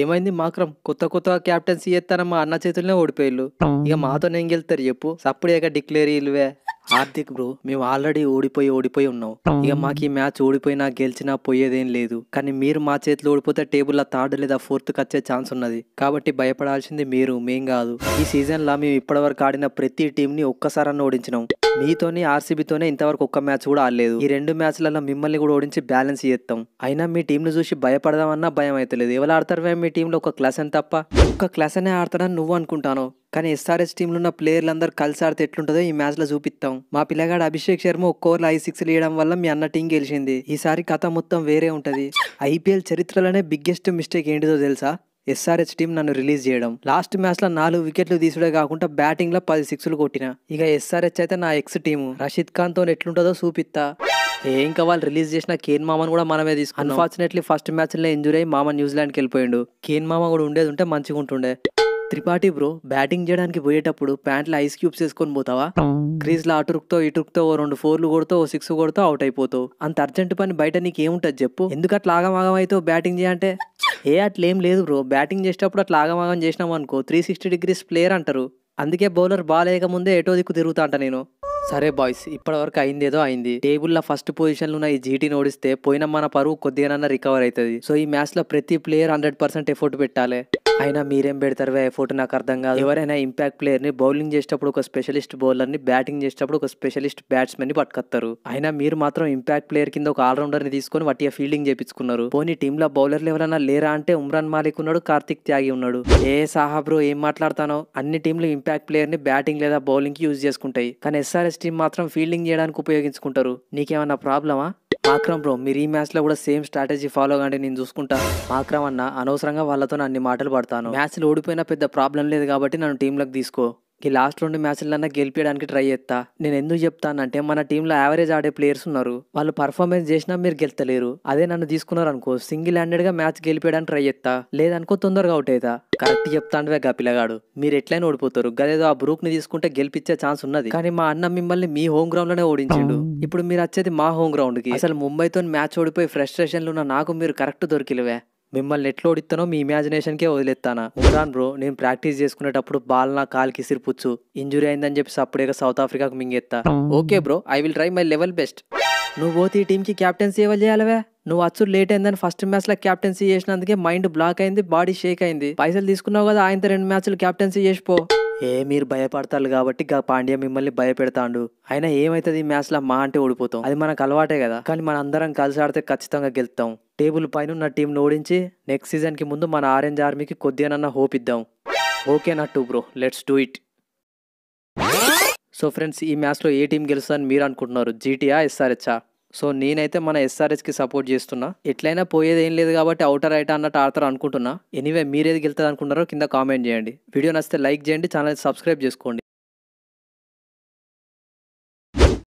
ఏమైంది మాక్రం కొత్త కొత్త క్యాప్టెన్సీ చేస్తాన మా అన్న చేతులనే ఓడిపోయిల్లు ఇక మాతో ఏం గెలుతారు చెప్పు సప్పుడేక డిక్లేర్ ఇల్వే హార్దిక్ బ్రో మేము ఆల్రెడీ ఓడిపోయి ఓడిపోయి ఉన్నాం ఇక మాకు ఈ మ్యాచ్ ఓడిపోయినా గెలిచినా పోయేదేం లేదు కానీ మీరు మా చేతిలో ఓడిపోతే టేబుల్లో థర్డ్ లేదా ఫోర్త్ వచ్చే ఛాన్స్ ఉన్నది కాబట్టి భయపడాల్సింది మీరు మేం కాదు ఈ సీజన్ లా మేము ఇప్పటివరకు ఆడిన ప్రతి టీంని ఒక్కసారన్న ఓడించినాం మీతోని ఆర్సీబీతోనే ఇంతవరకు ఒక్క మ్యాచ్ కూడా ఆడలేదు ఈ రెండు మ్యాచ్లలో మిమ్మల్ని కూడా ఓడించి బ్యాలెన్స్ చేస్తాం అయినా మీ టీంను చూసి భయపడదామన్నా భయం అవుతలేదు ఎవరు ఆడతారు మీ టీంలో ఒక క్లాస్ అని తప్ప ఒక్క క్లాస్ అనే ఆడతాడని నువ్వు అనుకుంటాను కానీ ఎస్ఆర్ఎస్ టీంలో ఉన్న ప్లేయర్లు అందరు కలిసి ఆడితే ఎట్లుంటుందో ఈ మ్యాచ్లో చూపిస్తాం మా పిల్లగాడు అభిషేక్ శర్మ ఒక్క ఓవర్లో ఐదు సిక్స్లు వేయడం వల్ల మీ అన్న టీం గెలిచింది ఈసారి కథ మొత్తం వేరే ఉంటుంది ఐపీఎల్ చరిత్రలోనే బిగ్గెస్ట్ మిస్టేక్ ఏంటిదో తెలుసా ఎస్ఆర్హెచ్ టీం నన్ను రిలీజ్ చేయడం లాస్ట్ మ్యాచ్లో నాలుగు వికెట్లు తీసుడే కాకుండా బ్యాటింగ్లో పది సిక్స్లు కొట్టిన ఇక ఎస్ఆర్హెచ్ అయితే నా ఎక్స్ టీం రషీద్ ఖాన్ తో ఎట్లుంటుందో చూపిస్తా ఏం కావాలి వాళ్ళు రిలీజ్ చేసిన కేన్ మామను కూడా మనమే తీసుకు అన్ఫార్చునేట్లీ ఫస్ట్ మ్యాచ్లో ఇంజురీ అయ్యి మామ న్యూజిలాండ్కి వెళ్ళిపోయిండు కేన్ మామ కూడా ఉండేది ఉంటే మంచిగా ఉంటుండే త్రిపాఠి బ్రో బ్యాటింగ్ చేయడానికి పోయేటప్పుడు ప్యాంట్లో ఐస్ క్యూబ్స్ వేసుకొని పోతావా క్రీజ్ లో అటురుక్తో ఇటురుక్తో ఓ రెండు ఫోర్లు కొడుతో ఓ సిక్స్ కొడుతో అవుట్ అయిపోతావు అంత అర్జెంట్ పని బయట నీకు ఏముంటుంది చెప్పు ఎందుకు అట్లా బ్యాటింగ్ చేయంటే ఏ ఏం లేదు బ్రో బ్యాటింగ్ చేసేటప్పుడు అట్లా ఆగమాగం చేసినాం అనుకో త్రీ సిక్స్టీ డిగ్రీస్ ప్లేయర్ అంటారు అందుకే బౌలర్ బాల్ వేయకముందే ఎటో దిక్కు తిరుగుతా అంట నేను సరే బాయ్స్ ఇప్పటివరకు అయిందేదో అయింది టేబుల్లో ఫస్ట్ పొజిషన్లో ఉన్న ఈ జీటీని ఓడిస్తే పోయిన మన పరువు కొద్దిగానన్నా రికవర్ అవుతుంది సో ఈ మ్యాచ్లో ప్రతి ప్లేయర్ హండ్రెడ్ పర్సెంట్ ఎఫోర్ట్ పెట్టాలి అయినా మీరేం పెడతారు ఫోటో నాకు అర్థం కాదు ఎవరైనా ఇంపాక్ట్ ప్లేయర్ ని బౌలింగ్ చేసేటప్పుడు ఒక స్పెషలిస్ట్ బౌలర్ ని బ్యాటింగ్ చేసేటప్పుడు ఒక స్పెషలిస్ట్ బ్యాట్స్మెన్ ని పట్టుకొస్తారు అయినా మీరు మాత్రం ఇంపాక్ట్ ప్లేయర్ కింద ఒక ఆల్రౌండర్ ని తీసుకొని వట్టిగా ఫీల్డింగ్ చేపించుకున్నారు పోనీ టీంలో బౌలర్లు ఎవరైనా లేరా అంటే ఉమ్రాన్ మాలిక్ ఉన్నాడు కార్తిక్ త్యాగి ఉన్నాడు ఏ సాహాబ్రో ఏం మాట్లాడతానో అన్ని టీంలు ఇంపాక్ట్ ప్లేయర్ ని బ్యాటింగ్ లేదా బౌలింగ్ కి యూజ్ చేసుకుంటాయి కానీ ఎస్ఆర్ఎస్ టీం మాత్రం ఫీల్డింగ్ చేయడానికి ఉపయోగించుకుంటారు నీకేమన్నా ప్రాబ్లమా ఆక్రమ్ బ్రో మీరు ఈ మ్యాచ్లో కూడా సేమ్ స్ట్రాటజీ ఫాలో కంటే నేను చూసుకుంటా ఆక్రమ్ అన్న అనవసరంగా వాళ్ళతో అన్ని మాటలు పడతాను లో ఓడిపోయినా పెద్ద ప్రాబ్లం లేదు కాబట్టి నన్ను టీంలోకి తీసుకో ఈ లాస్ట్ రెండు మ్యాచ్లన్నా గెలిపించడానికి ట్రై చేస్తా నేను ఎందుకు చెప్తానంటే మన టీంలో యావరేజ్ ఆడే ప్లేయర్స్ ఉన్నారు వాళ్ళు పర్ఫార్మెన్స్ చేసినా మీరు గెలతలేరు అదే నన్ను తీసుకున్నారు అనుకో సింగిల్ హ్యాండెడ్ గా మ్యాచ్ గెలిపేయడానికి ట్రై చేస్తా లేదనుకో తొందరగా అవుట్ అవుతా కరెక్ట్ చెప్తాండవే గా పిల్లగాడు మీరు ఎట్లయినా ఓడిపోతారు గదేదో ఆ బ్రూక్ ని తీసుకుంటే గెలిపించే ఛాన్స్ ఉన్నది కానీ మా అన్న మిమ్మల్ని మీ హోమ్ గ్రౌండ్ లోనే ఓడించిండు ఇప్పుడు మీరు వచ్చేది మా హోమ్ గ్రౌండ్ కి అసలు ముంబైతో మ్యాచ్ ఓడిపోయి ఫ్రస్ట్రేషన్ లో నాకు మీరు కరెక్ట్ దొరికిలివే మిమ్మల్ని ఎట్లా ఓడిస్తానో మీ ఇమాజినేషన్కే వదిలేస్తానా ఉమ్రాన్ బ్రో నేను ప్రాక్టీస్ చేసుకునేటప్పుడు బాల్ నా కాల్కి సిరిపుచ్చు ఇంజురీ అయిందని చెప్పి అప్పుడే సౌత్ ఆఫ్రికాకు మింగేస్తా okay bro I will try my level best నువ్వు పోతే ఈ టీంకి క్యాప్టెన్సీ ఎవరు చేయాలవే నువ్వు అచ్చు లేట్ అయిందని ఫస్ట్ మ్యాచ్లో క్యాప్టెన్సీ చేసినందుకే మైండ్ బ్లాక్ అయింది బాడీ షేక్ అయింది పైసలు తీసుకున్నావు కదా ఆయనతో రెండు మ్యాచ్లు క్యాప్టెన్సీ చేసిపో ఏ మీరు భయపడతారు కాబట్టి పాండ్య మిమ్మల్ని భయపెడతాడు అయినా ఏమైతుంది ఈ మ్యాచ్లో మా అంటే ఓడిపోతాం అది మనకు అలవాటే కదా కానీ మన అందరం కలిసి ఆడితే ఖచ్చితంగా గెలుస్తాం టేబుల్ పైన ఉన్న టీంను ఓడించి నెక్స్ట్ సీజన్కి ముందు మన ఆరెంజ్ ఆర్మీకి కొద్దిగానన్నా హోప్ ఇద్దాం ఓకే నట్టు bro let's do it so friends ఈ మ్యాచ్లో ఏ టీం అని మీరు అనుకుంటున్నారు జీటీఆ ఎస్ఆర్హెచ్ఆ సో నేనైతే మన ఎస్ఆర్ఎస్కి సపోర్ట్ చేస్తున్నా ఎట్లయినా పోయేది ఏం లేదు కాబట్టి అవుటర్ రైట్ అన్నట్టు ఆడతారు అనుకుంటున్నా ఎనీవే మీరేది గెలుతుంది అనుకుంటారో కింద కామెంట్ చేయండి వీడియో నచ్చితే లైక్ చేయండి ఛానల్ సబ్స్క్రైబ్ చేసుకోండి